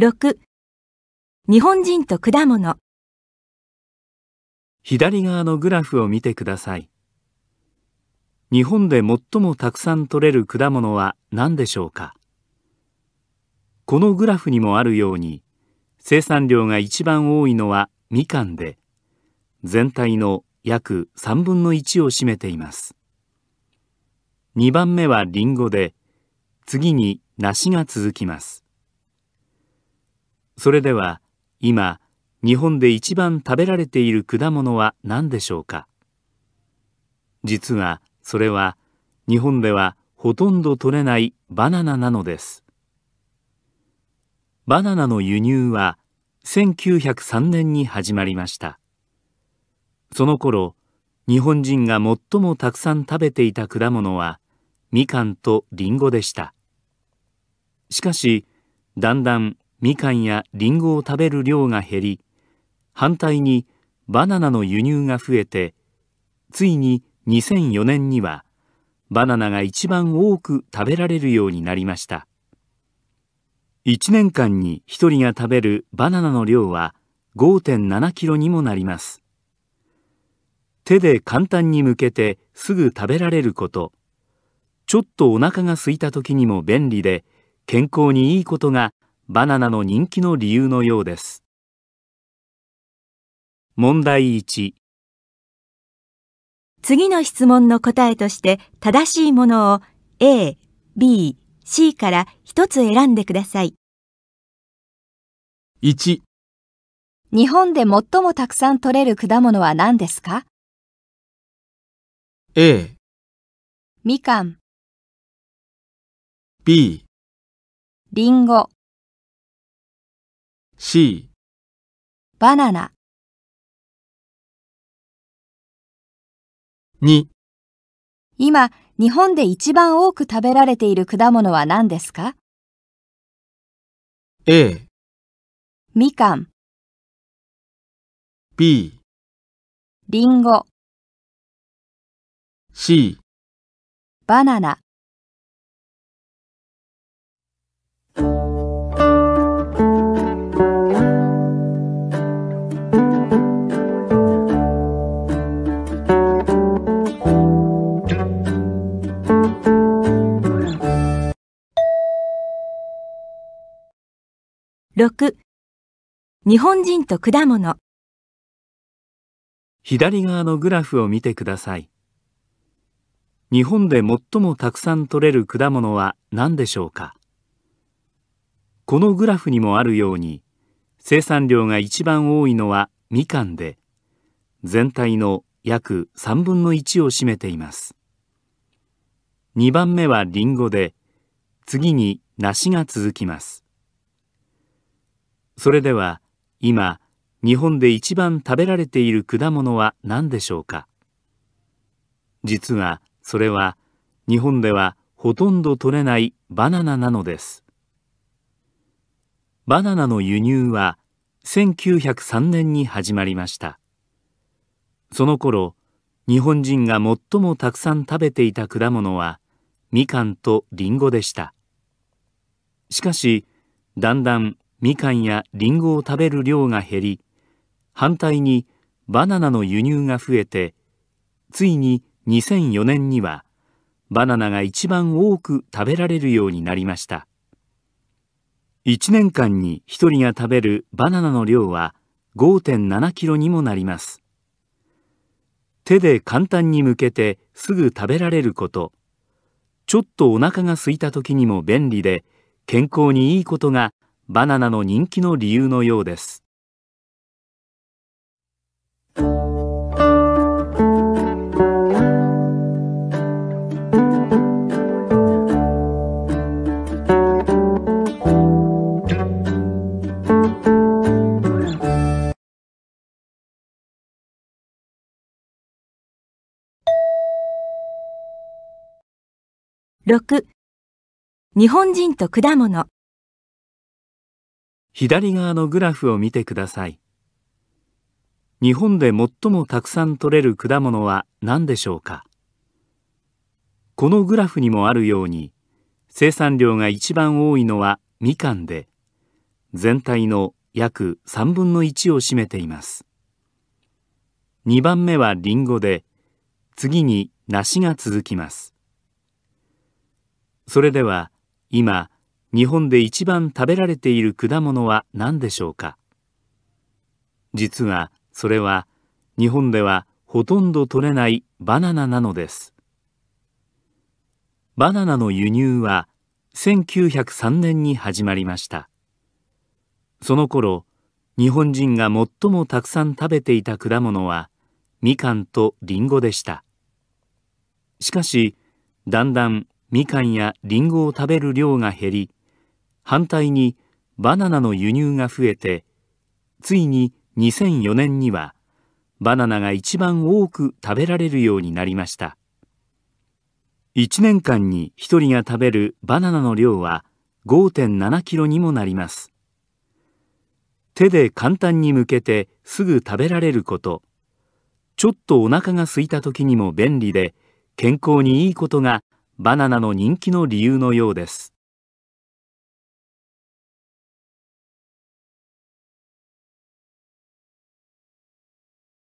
6日本人と果物左側のグラフを見てください日本で最もたくさん取れる果物は何でしょうかこのグラフにもあるように生産量が一番多いのはみかんで全体の約3分の1を占めています2番目はりんごで次に梨が続きますそれでは今日本で一番食べられている果物は何でしょうか実はそれは日本ではほとんど取れないバナナなのですバナナの輸入は1903年に始まりましたその頃日本人が最もたくさん食べていた果物はみかんとりんごでしたしかしだんだんみかんやりんごを食べる量が減り反対にバナナの輸入が増えてついに2004年にはバナナが一番多く食べられるようになりました1年間に1人が食べるバナナの量は5.7キロにもなります手で簡単に剥けてすぐ食べられることちょっとお腹が空いた時にも便利で健康にいいことがバナナの人気の理由のようです問題1次の質問の答えとして正しいものを A、B、C から一つ選んでください。1日本で最もたくさん取れる果物は何ですか ?A みかん B りんご C バナナ2今日本で一番多く食べられている果物は何ですか A みかん B りんご C バナナ6日本人と果物左側のグラフを見てください日本で最もたくさん取れる果物は何でしょうかこのグラフにもあるように生産量が一番多いのはみかんで全体の約3分の1を占めています2番目はりんごで次に梨が続きますそれでは今日本で一番食べられている果物は何でしょうか実はそれは日本ではほとんど取れないバナナなのですバナナの輸入は1903年に始まりましたその頃日本人が最もたくさん食べていた果物はみかんとりんごでしたしかしだんだんみかんやりんごを食べる量が減り反対にバナナの輸入が増えてついに2004年にはバナナが一番多く食べられるようになりました1年間に1人が食べるバナナの量は5.7キロにもなります手で簡単に剥けてすぐ食べられることちょっとお腹が空いた時にも便利で健康にいいことがバナナの人気の理由のようです6日本人と果物左側のグラフを見てください日本で最もたくさん取れる果物は何でしょうかこのグラフにもあるように生産量が一番多いのはみかんで全体の約3分の1を占めています2番目はりんごで次に梨が続きますそれでは今日本で一番食べられている果物は何でしょうか実はそれは日本ではほとんど取れないバナナなのですバナナの輸入は1903年に始まりましたその頃日本人が最もたくさん食べていた果物はみかんとりんごでしたしかしだんだんみかんやりんごを食べる量が減り反対にバナナの輸入が増えてついに2004年にはバナナが一番多く食べられるようになりました1年間に1人が食べるバナナの量は5.7キロにもなります手で簡単に剥けてすぐ食べられることちょっとお腹が空いた時にも便利で健康にいいことがバナナの人気の理由のようです